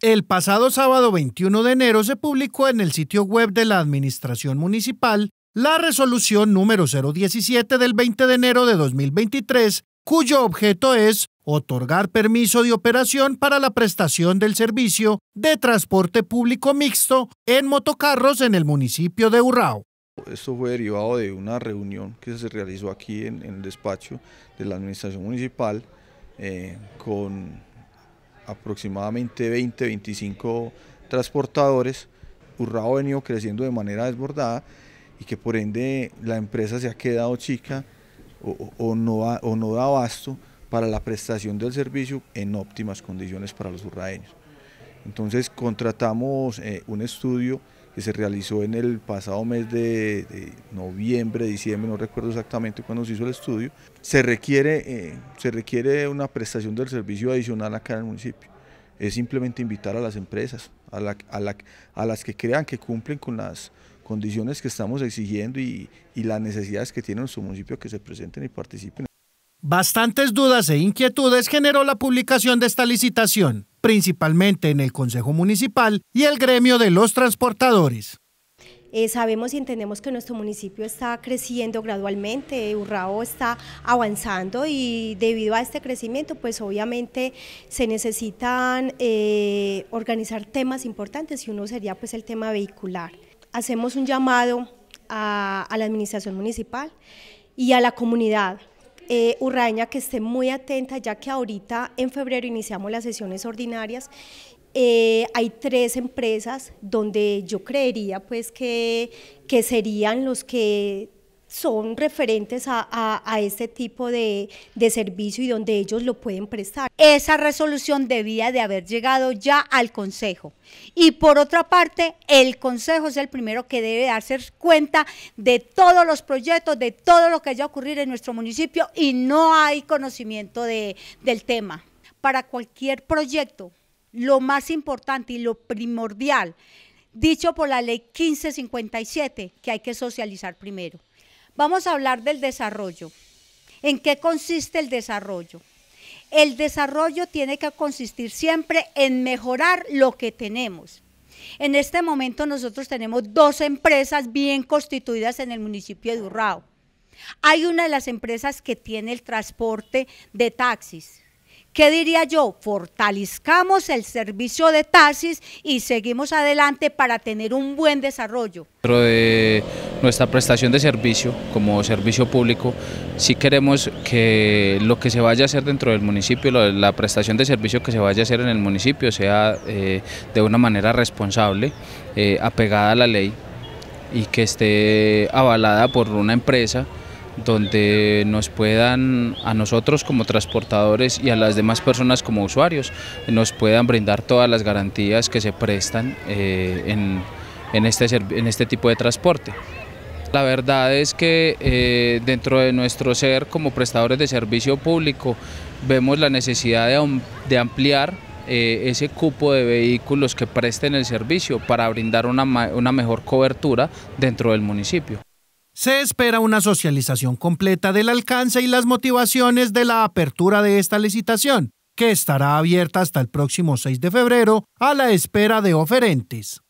El pasado sábado 21 de enero se publicó en el sitio web de la Administración Municipal la resolución número 017 del 20 de enero de 2023, cuyo objeto es otorgar permiso de operación para la prestación del servicio de transporte público mixto en motocarros en el municipio de Urrao. Esto fue derivado de una reunión que se realizó aquí en, el despacho de la Administración Municipal eh, con aproximadamente 20, 25 transportadores. Urrao ha venido creciendo de manera desbordada y que por ende la empresa se ha quedado chica o, no, da abasto para la prestación del servicio en óptimas condiciones para los urraeños. Entonces contratamos eh, un estudio que se realizó en el pasado mes de, noviembre, diciembre, no recuerdo exactamente cuándo se hizo el estudio, se requiere, eh, se requiere una prestación del servicio adicional acá en el municipio. Es simplemente invitar a las empresas, a, las que crean que cumplen con las condiciones que estamos exigiendo y, y las necesidades que tiene nuestro municipio que se presenten y participen. Bastantes dudas e inquietudes generó la publicación de esta licitación principalmente en el Consejo Municipal y el gremio de los transportadores. Eh, sabemos y entendemos que nuestro municipio está creciendo gradualmente, Urrao está avanzando y debido a este crecimiento pues obviamente se necesitan eh, organizar temas importantes y uno sería pues el tema vehicular. Hacemos un llamado a, a la administración municipal y a la comunidad eh, Urraña que esté muy atenta, ya que ahorita en febrero iniciamos las sesiones ordinarias. Eh, hay tres empresas donde yo creería pues que serían los que son referentes a, este tipo de, servicio y donde ellos lo pueden prestar. Esa resolución debía de haber llegado ya al Consejo. Y por otra parte, el Consejo es el primero que debe darse cuenta de todos los proyectos, de todo lo que haya ocurrido en nuestro municipio y no hay conocimiento del tema. Para cualquier proyecto, lo más importante y lo primordial, dicho por la ley 1557, que hay que socializar primero. Vamos a hablar del desarrollo. ¿En qué consiste el desarrollo? El desarrollo tiene que consistir siempre en mejorar lo que tenemos. En este momento nosotros tenemos dos empresas bien constituidas en el municipio de Urrao. Hay una de las empresas que tiene el transporte de taxis. ¿Qué diría yo? Fortalezcamos el servicio de taxis y seguimos adelante para tener un buen desarrollo. Dentro de nuestra prestación de servicio, como servicio público, sí queremos que lo que se vaya a hacer dentro del municipio, la prestación de servicio que se vaya a hacer en el municipio sea eh, de una manera responsable, eh, apegada a la ley y que esté avalada por una empresa donde nos puedan, a nosotros como transportadores y a las demás personas como usuarios, nos puedan brindar todas las garantías que se prestan eh, en, este, en este tipo de transporte. La verdad es que eh, dentro de nuestro ser como prestadores de servicio público vemos la necesidad de, ampliar eh, ese cupo de vehículos que presten el servicio para brindar una mejor cobertura dentro del municipio. Se espera una socialización completa del alcance y las motivaciones de la apertura de esta licitación, que estará abierta hasta el próximo 6 de febrero a la espera de oferentes.